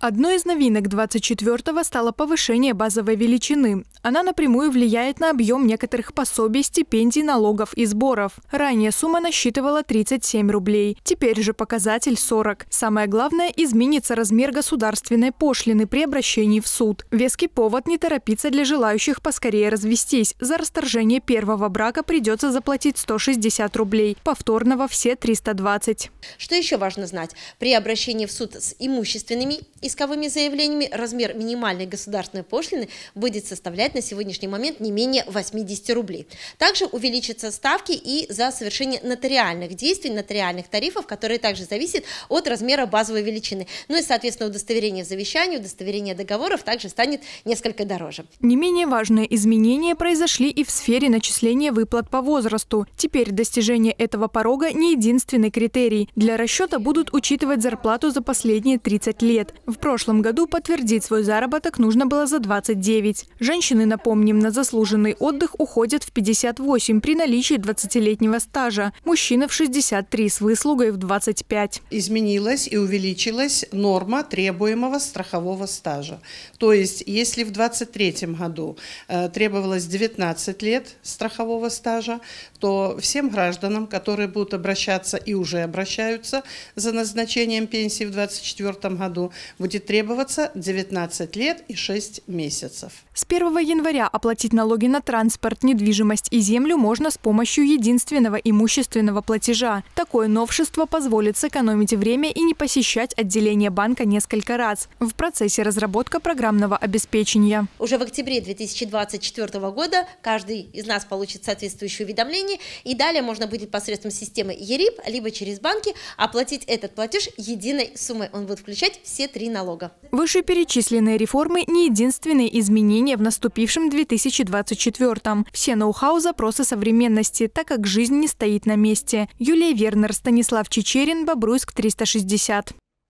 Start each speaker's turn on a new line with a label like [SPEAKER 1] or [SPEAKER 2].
[SPEAKER 1] Одной из новинок 24-го стало повышение базовой величины. Она напрямую влияет на объем некоторых пособий, стипендий, налогов и сборов. Ранее сумма насчитывала 37 рублей, теперь же показатель 40. Самое главное, изменится размер государственной пошлины при обращении в суд. Веский повод не торопиться для желающих поскорее развестись. За расторжение первого брака придется заплатить 160 рублей, повторного все 320.
[SPEAKER 2] Что еще важно знать? При обращении в суд с имущественными исковыми заявлениями размер минимальной государственной пошлины будет составлять на сегодняшний момент не менее 80 рублей. Также увеличатся ставки и за совершение нотариальных действий, нотариальных тарифов, которые также зависят от размера базовой величины. Ну и, соответственно, удостоверение завещания, удостоверение договоров также станет несколько дороже.
[SPEAKER 1] Не менее важные изменения произошли и в сфере начисления выплат по возрасту. Теперь достижение этого порога не единственный критерий. Для расчета будут учитывать зарплату за последние 30 лет. В прошлом году подтвердить свой заработок нужно было за 29. Женщины Женщины, напомним, на заслуженный отдых уходят в 58 при наличии 20-летнего стажа, мужчина в
[SPEAKER 3] 63 с выслугой в 25. Изменилась и увеличилась норма требуемого страхового стажа. То есть, если в 23 году э, требовалось 19 лет страхового стажа, то всем гражданам, которые будут обращаться и уже обращаются за назначением пенсии в 2024 году, будет требоваться 19 лет и 6 месяцев.
[SPEAKER 1] С 1 января оплатить налоги на транспорт, недвижимость и землю можно с помощью единственного имущественного платежа. Такое новшество позволит сэкономить время и не посещать отделение банка несколько раз. В процессе разработка программного обеспечения.
[SPEAKER 2] Уже в октябре 2024 года каждый из нас получит соответствующее уведомление. И далее можно будет посредством системы ЕРИП, либо через банки оплатить этот платеж единой суммой. Он будет включать все три налога.
[SPEAKER 1] Вышеперечисленные реформы не единственные изменения в наступившем наступившем 2024-м. Все ноу-хау запросы современности, так как жизнь не стоит на месте. Юлия Вернер, Станислав Чечерин, Бобруйск 360.